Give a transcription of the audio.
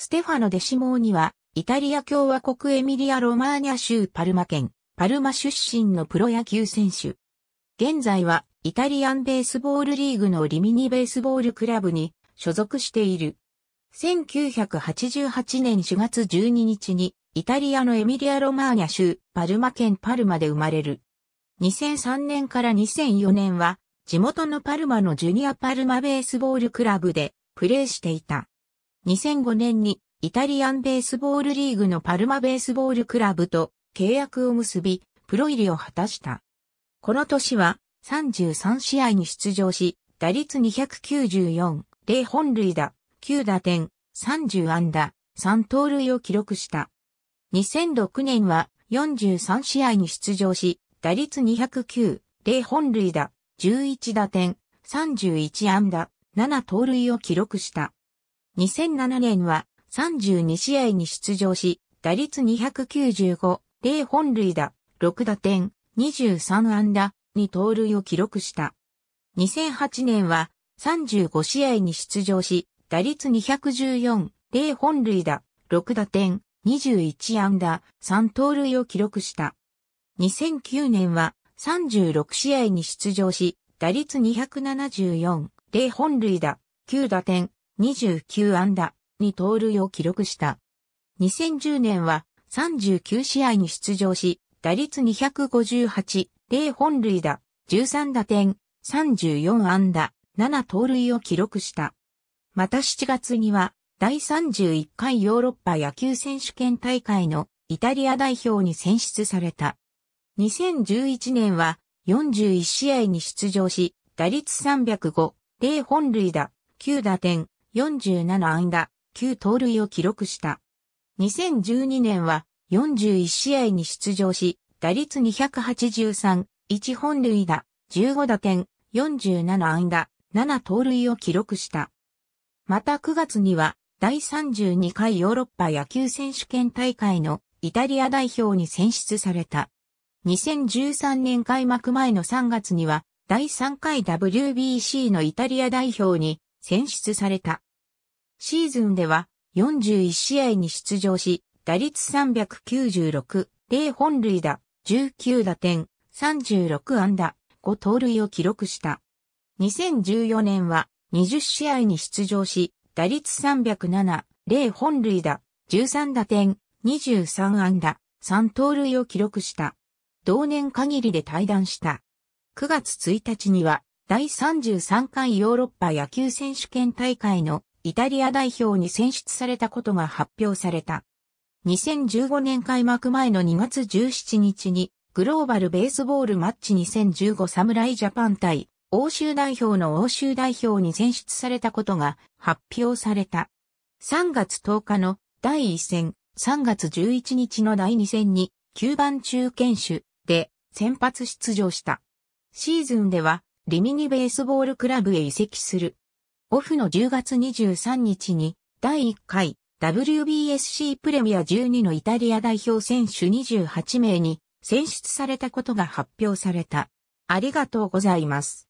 ステファノ・デシモーニは、イタリア共和国エミリア・ロマーニャ州パルマ県、パルマ出身のプロ野球選手。現在は、イタリアンベースボールリーグのリミニベースボールクラブに所属している。1988年4月12日に、イタリアのエミリア・ロマーニャ州パルマ県パルマで生まれる。2003年から2004年は、地元のパルマのジュニアパルマベースボールクラブでプレーしていた。2005年にイタリアンベースボールリーグのパルマベースボールクラブと契約を結び、プロ入りを果たした。この年は33試合に出場し、打率294、0本塁打、9打点、30安打、3盗塁を記録した。2006年は43試合に出場し、打率209、0本塁打、11打点、31安打、7盗塁を記録した。2007年は32試合に出場し、打率295、0本塁打、6打点、23安打、2盗塁を記録した。2008年は35試合に出場し、打率214、0本塁打、6打点、21安打、3盗塁を記録した。2009年は36試合に出場し、打率274、0本塁打、9打点、29安打、2盗塁を記録した。2010年は39試合に出場し、打率258、0本塁打、13打点、34安打、7盗塁を記録した。また7月には、第31回ヨーロッパ野球選手権大会のイタリア代表に選出された。2011年は41試合に出場し、打率305、0本塁打、9打点、47安打、9盗塁を記録した。2012年は41試合に出場し、打率283、1本塁打、15打点、47安打、7盗塁を記録した。また9月には、第32回ヨーロッパ野球選手権大会のイタリア代表に選出された。2013年開幕前の3月には、第3回 WBC のイタリア代表に選出された。シーズンでは41試合に出場し、打率396、0本塁打、19打点、36安打、5盗塁を記録した。2014年は20試合に出場し、打率307、0本塁打、13打点、23安打、3盗塁を記録した。同年限りで退団した。9月1日には第33回ヨーロッパ野球選手権大会のイタリア代表に選出されたことが発表された。2015年開幕前の2月17日にグローバルベースボールマッチ2015侍ジャパン対欧州代表の欧州代表に選出されたことが発表された。3月10日の第1戦、3月11日の第2戦に9番中堅手で先発出場した。シーズンではリミニベースボールクラブへ移籍する。オフの10月23日に第1回 WBSC プレミア12のイタリア代表選手28名に選出されたことが発表された。ありがとうございます。